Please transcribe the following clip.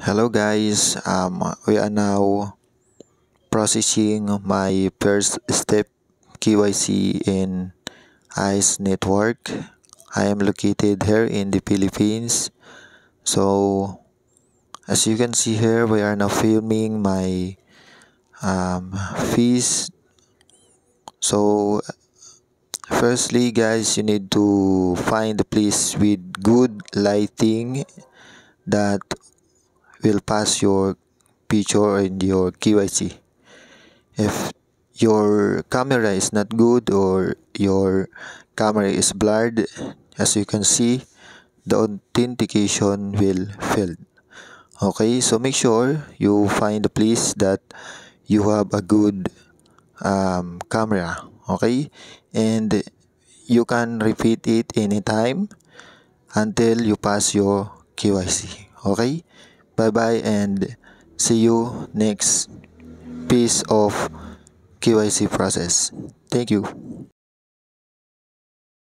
hello guys um, we are now processing my first step KYC in ICE network I am located here in the Philippines so as you can see here we are now filming my um, fees so firstly guys you need to find a place with good lighting that will pass your picture and your KYC. If your camera is not good or your camera is blurred, as you can see, the authentication will fail. Okay, so make sure you find a place that you have a good um, camera. Okay, and you can repeat it anytime until you pass your KYC. Okay. Bye bye and see you next piece of KYC process. Thank you.